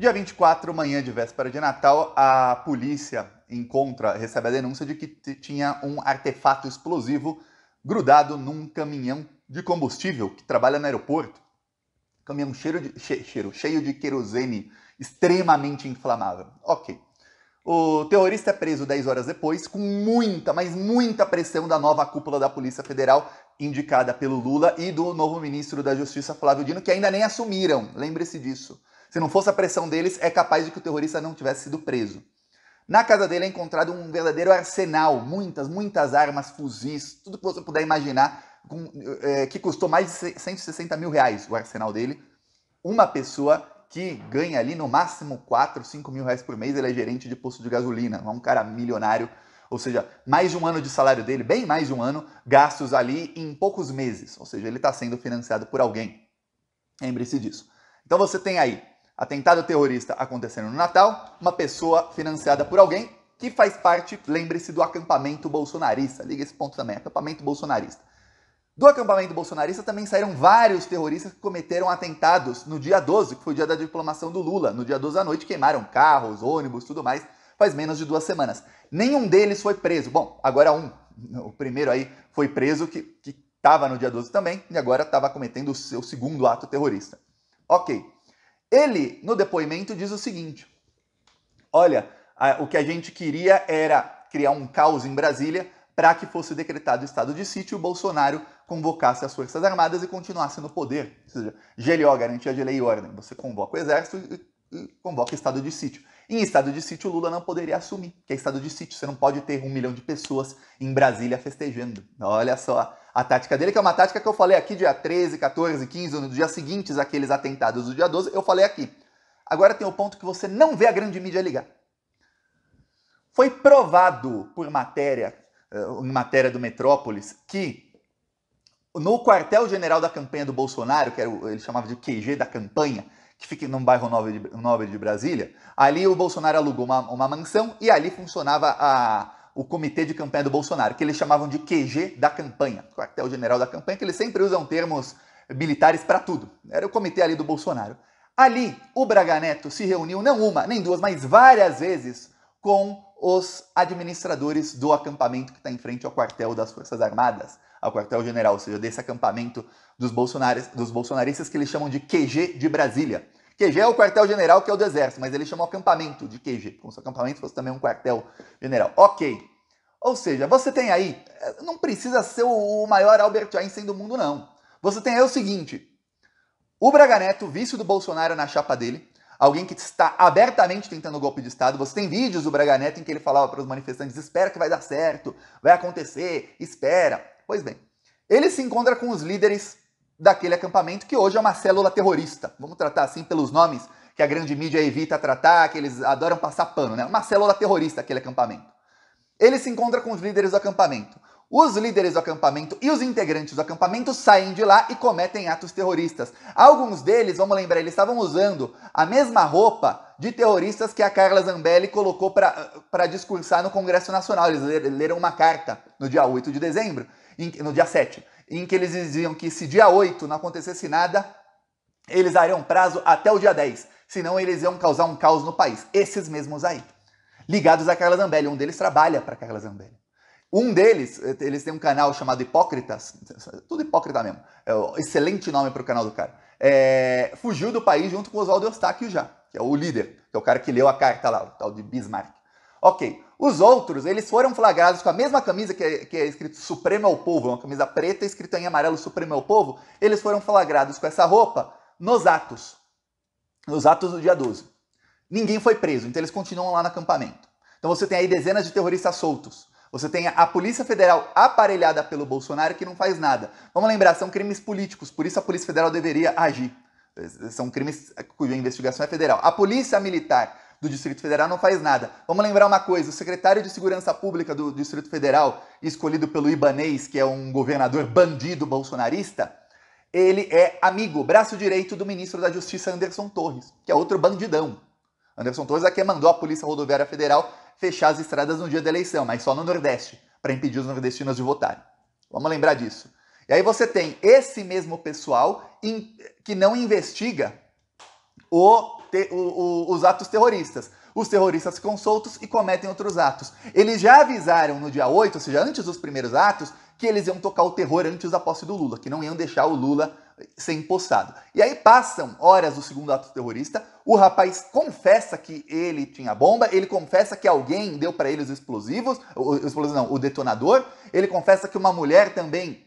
Dia 24, manhã de véspera de Natal, a polícia encontra, recebe a denúncia de que tinha um artefato explosivo grudado num caminhão de combustível que trabalha no aeroporto. Caminhão cheiro de, che, cheiro, cheio de querosene extremamente inflamável. Ok. O terrorista é preso 10 horas depois, com muita, mas muita pressão da nova cúpula da Polícia Federal, indicada pelo Lula e do novo ministro da Justiça, Flávio Dino, que ainda nem assumiram. Lembre-se disso. Se não fosse a pressão deles, é capaz de que o terrorista não tivesse sido preso. Na casa dele é encontrado um verdadeiro arsenal, muitas, muitas armas, fuzis, tudo que você puder imaginar, com, é, que custou mais de 160 mil reais o arsenal dele. Uma pessoa que ganha ali no máximo 4, 5 mil reais por mês, ele é gerente de posto de gasolina, é um cara milionário, ou seja, mais de um ano de salário dele, bem mais de um ano, gastos ali em poucos meses, ou seja, ele está sendo financiado por alguém. Lembre-se disso. Então você tem aí atentado terrorista acontecendo no Natal, uma pessoa financiada por alguém que faz parte, lembre-se, do acampamento bolsonarista. Liga esse ponto também, acampamento bolsonarista. Do acampamento bolsonarista também saíram vários terroristas que cometeram atentados no dia 12, que foi o dia da diplomação do Lula. No dia 12 à noite queimaram carros, ônibus, tudo mais, faz menos de duas semanas. Nenhum deles foi preso. Bom, agora um, o primeiro aí foi preso, que estava no dia 12 também, e agora estava cometendo o seu segundo ato terrorista. Ok. Ele, no depoimento, diz o seguinte: Olha, a, o que a gente queria era criar um caos em Brasília para que fosse decretado estado de sítio e o Bolsonaro convocasse as Forças Armadas e continuasse no poder. Ou seja, GLO, garantia de lei e ordem. Você convoca o exército e, e convoca estado de sítio. Em estado de sítio, Lula não poderia assumir, que é estado de sítio. Você não pode ter um milhão de pessoas em Brasília festejando. Olha só. A tática dele, que é uma tática que eu falei aqui dia 13, 14, 15, nos dias seguintes aqueles atentados do dia 12, eu falei aqui. Agora tem o ponto que você não vê a grande mídia ligar. Foi provado por matéria, eh, em matéria do Metrópolis, que no quartel-general da campanha do Bolsonaro, que era o, ele chamava de QG da campanha, que fica no bairro Nobre de, Nobre de Brasília, ali o Bolsonaro alugou uma, uma mansão e ali funcionava a, o comitê de campanha do Bolsonaro, que eles chamavam de QG da campanha, quartel-general da campanha, que eles sempre usam termos militares para tudo. Era o comitê ali do Bolsonaro. Ali, o Braga Neto se reuniu não uma, nem duas, mas várias vezes com os administradores do acampamento que está em frente ao quartel das Forças Armadas, ao quartel-general, ou seja, desse acampamento dos, dos bolsonaristas que eles chamam de QG de Brasília. QG é o quartel-general, que é o do exército, mas ele chama acampamento de QG, como se o acampamento fosse também um quartel-general. Ok. Ou seja, você tem aí, eh, não precisa ser o maior Albert Einstein do mundo, não. Você tem aí o seguinte: o Braga Neto, vice do Bolsonaro na chapa dele, alguém que está abertamente tentando golpe de Estado. Você tem vídeos do Braga Neto em que ele falava para os manifestantes: espera que vai dar certo, vai acontecer, espera. Pois bem, ele se encontra com os líderes daquele acampamento que hoje é uma célula terrorista. Vamos tratar assim pelos nomes que a grande mídia evita tratar, que eles adoram passar pano, né? Uma célula terrorista aquele acampamento. Ele se encontra com os líderes do acampamento. Os líderes do acampamento e os integrantes do acampamento saem de lá e cometem atos terroristas. Alguns deles, vamos lembrar, eles estavam usando a mesma roupa de terroristas que a Carla Zambelli colocou para discursar no Congresso Nacional. Eles leram uma carta no dia 8 de dezembro, no dia 7, em que eles diziam que se dia 8 não acontecesse nada, eles dariam prazo até o dia 10, senão eles iam causar um caos no país. Esses mesmos aí, ligados à Carla Zambelli, um deles trabalha para Carla Zambelli. Um deles, eh, eles têm um canal chamado Hipócritas, tudo hipócrita mesmo, é um excelente nome para o canal do cara. É, fugiu do país junto com Oswaldo Eustáquio já, que é o líder, que é o cara que leu a carta lá, o tal de Bismarck. Ok. Os outros, eles foram flagrados com a mesma camisa que é, que é escrito Supremo ao é Povo, uma camisa preta escrita em amarelo Supremo ao é Povo, eles foram flagrados com essa roupa nos atos. Nos atos do dia 12. Ninguém foi preso, então eles continuam lá no acampamento. Então você tem aí dezenas de terroristas soltos. Você tem a Polícia Federal aparelhada pelo Bolsonaro que não faz nada. Vamos lembrar, são crimes políticos, por isso a Polícia Federal deveria agir. São crimes cuja investigação é federal. A Polícia Militar do Distrito Federal não faz nada. Vamos lembrar uma coisa: o secretário de Segurança Pública do Distrito Federal, escolhido pelo Ibanês, que é um governador bandido bolsonarista, ele é amigo, braço direito do ministro da Justiça Anderson Torres, que é outro bandidão. Anderson Torres é quem mandou a Polícia Rodoviária Federal fechar as estradas no dia da eleição, mas só no Nordeste, para impedir os nordestinos de votarem. Vamos lembrar disso. E aí você tem esse mesmo pessoal que não investiga o te, o, o, os atos terroristas. Os terroristas ficam soltos e cometem outros atos. Eles já avisaram no dia 8, ou seja, antes dos primeiros atos, que eles iam tocar o terror antes da posse do Lula, que não iam deixar o Lula eh, ser empossado. E aí passam horas do segundo ato terrorista, o rapaz confessa que ele tinha bomba, ele confessa que alguém deu para ele os explosivos, o, não, o detonador, ele confessa que uma mulher também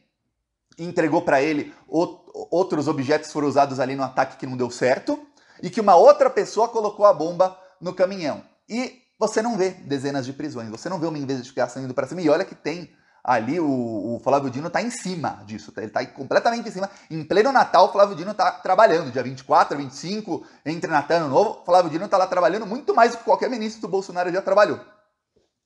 entregou para ele outros objetos foram usados ali no ataque que não deu certo e que uma outra pessoa colocou a bomba no caminhão. E você não vê dezenas de prisões, você não vê uma investigação indo para cima. E olha que tem ali o, o Flávio Dino está em cima disso, tá? ele está completamente em cima. Em pleno Natal, o Flávio Dino está trabalhando, dia 24, 25, entre Natal e Ano Novo, o Flávio Dino está lá trabalhando muito mais do que qualquer ministro do Bolsonaro já trabalhou.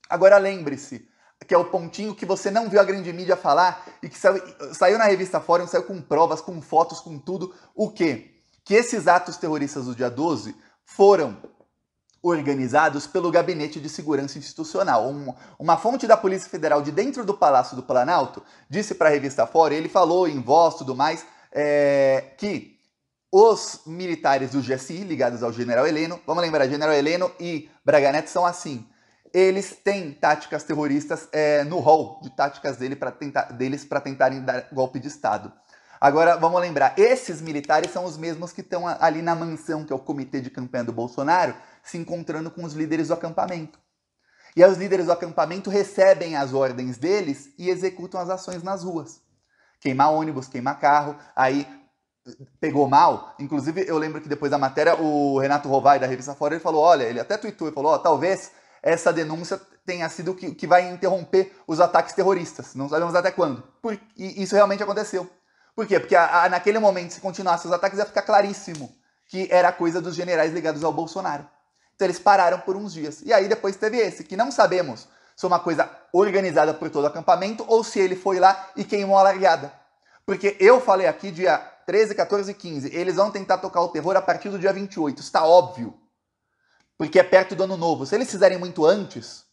Agora lembre-se, que é o pontinho que você não viu a grande mídia falar e que saiu, saiu na revista Fórum, saiu com provas, com fotos, com tudo, o quê? que esses atos terroristas do dia 12 foram organizados pelo Gabinete de Segurança Institucional. Um, uma fonte da Polícia Federal de dentro do Palácio do Planalto disse para a revista Fora, ele falou em voz tudo mais, é, que os militares do GSI, ligados ao general Heleno, vamos lembrar, general Heleno e Braga Neto são assim, eles têm táticas terroristas é, no rol de táticas dele pra tentar, deles para tentarem dar golpe de Estado. Agora, vamos lembrar, esses militares são os mesmos que estão ali na mansão, que é o comitê de campanha do Bolsonaro, se encontrando com os líderes do acampamento. E aí os líderes do acampamento recebem as ordens deles e executam as ações nas ruas. Queimar ônibus, queimar carro, aí eh, pegou mal. Inclusive, eu lembro que depois da matéria, o Renato Rovai, da revista Fora, ele falou, olha, ele até tweetou, ele falou, oh, talvez essa denúncia tenha sido o que, que vai interromper os ataques terroristas. Não sabemos até quando. e isso realmente aconteceu. Por quê? Porque a, a, naquele momento, se continuasse os ataques, ia ficar claríssimo que era coisa dos generais ligados ao Bolsonaro. Então eles pararam por uns dias. E aí depois teve esse, que não sabemos se é uma coisa organizada por todo o acampamento ou se ele foi lá e queimou a largada. Porque eu falei aqui dia 13, 14 e 15, eles vão tentar tocar o terror a partir do dia 28, está óbvio. Porque é perto do ano novo. Se eles fizerem muito antes,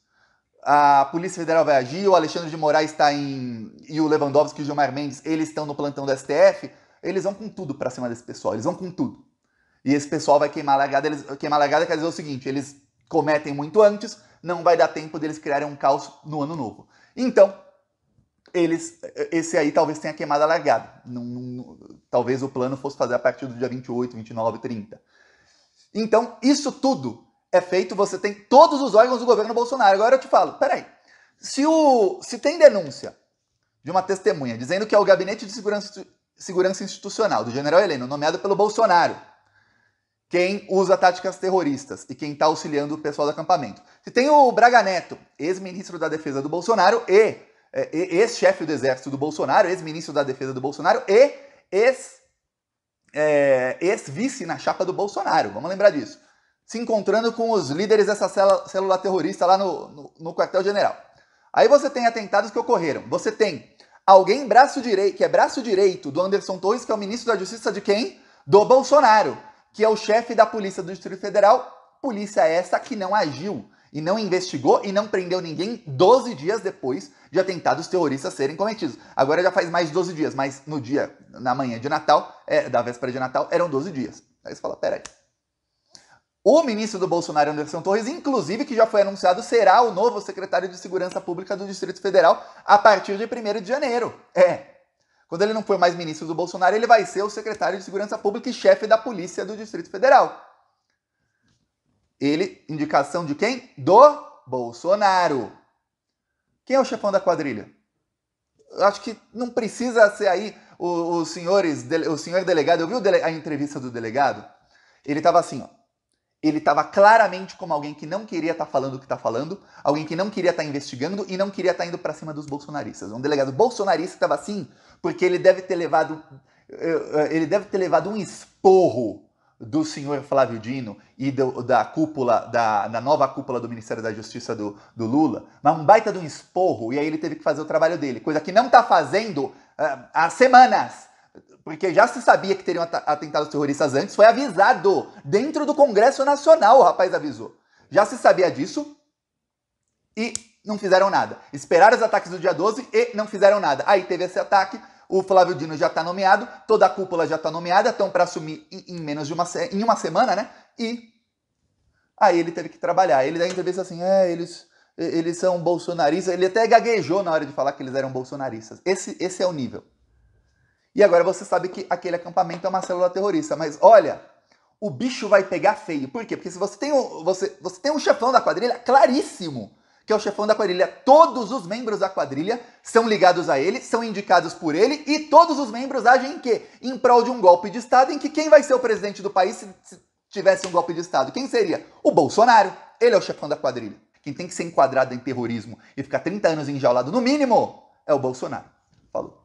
a Polícia Federal vai agir, o Alexandre de Moraes está em. e o Lewandowski e o Gilmar Mendes, eles estão no plantão do STF, eles vão com tudo para cima desse pessoal, eles vão com tudo. E esse pessoal vai queimar a largada, eles, queimar a largada quer dizer o seguinte, eles cometem muito antes, não vai dar tempo deles criarem um caos no ano novo. Então, eles, esse aí talvez tenha queimado a largada. talvez o plano fosse fazer a partir do dia 28, 29, 30. Então, isso tudo é feito, você tem todos os órgãos do governo Bolsonaro. Agora eu te falo, peraí, se, o, se tem denúncia de uma testemunha dizendo que é o Gabinete de Segurança, Segurança Institucional do general Heleno, nomeado pelo Bolsonaro, quem usa táticas terroristas e quem está auxiliando o pessoal do acampamento. Se tem o Braga Neto, ex-ministro da Defesa do Bolsonaro e é, ex-chefe do Exército do Bolsonaro, ex-ministro da Defesa do Bolsonaro e ex, é, ex-vice na chapa do Bolsonaro. Vamos lembrar disso se encontrando com os líderes dessa célula, célula terrorista lá no, no, no quartel-general. Aí você tem atentados que ocorreram. Você tem alguém braço direito, que é braço direito do Anderson Torres, que é o ministro da Justiça de quem? Do Bolsonaro, que é o chefe da polícia do Distrito Federal, polícia essa que não agiu e não investigou e não prendeu ninguém 12 dias depois de atentados terroristas serem cometidos. Agora já faz mais 12 dias, mas no dia, na manhã de Natal, é, da véspera de Natal, eram 12 dias. Aí você fala, peraí, o ministro do Bolsonaro, Anderson Torres, inclusive, que já foi anunciado, será o novo secretário de Segurança Pública do Distrito Federal a partir de 1 de janeiro. É. Quando ele não for mais ministro do Bolsonaro, ele vai ser o secretário de Segurança Pública e chefe da polícia do Distrito Federal. Ele, indicação de quem? Do Bolsonaro. Quem é o chefão da quadrilha? Eu acho que não precisa ser aí os senhores, o senhor delegado. Eu vi a entrevista do delegado? Ele estava assim, ó ele estava claramente como alguém que não queria estar tá falando o que está falando, alguém que não queria estar tá investigando e não queria estar tá indo para cima dos bolsonaristas. Um delegado bolsonarista estava assim porque ele deve ter levado eh, eh, ele deve ter levado um esporro do senhor Flávio Dino e do, da cúpula, da, da, nova cúpula do Ministério da Justiça do, do, Lula, mas um baita de um esporro, e aí ele teve que fazer o trabalho dele, coisa que não está fazendo uh, há semanas porque já se sabia que teriam atentados terroristas antes, foi avisado dentro do Congresso Nacional, o rapaz avisou. Já se sabia disso e não fizeram nada. Esperaram os ataques do dia 12 e não fizeram nada. Aí teve esse ataque, o Flávio Dino já está nomeado, toda a cúpula já está nomeada, estão para assumir em, menos de uma, em uma semana, né? E aí ele teve que trabalhar. Ele dá entrevista assim, é, eles, eles são bolsonaristas. Ele até gaguejou na hora de falar que eles eram bolsonaristas. Esse, esse é o nível. E agora você sabe que aquele acampamento é uma célula terrorista. Mas olha, o bicho vai pegar feio. Por quê? Porque se você tem, o, você, você tem um chefão da quadrilha claríssimo, que é o chefão da quadrilha, todos os membros da quadrilha são ligados a ele, são indicados por ele, e todos os membros agem em quê? Em prol de um golpe de Estado, em que quem vai ser o presidente do país se, se tivesse um golpe de Estado? Quem seria? O Bolsonaro. Ele é o chefão da quadrilha. Quem tem que ser enquadrado em terrorismo e ficar 30 anos enjaulado, no mínimo, é o Bolsonaro. Falou.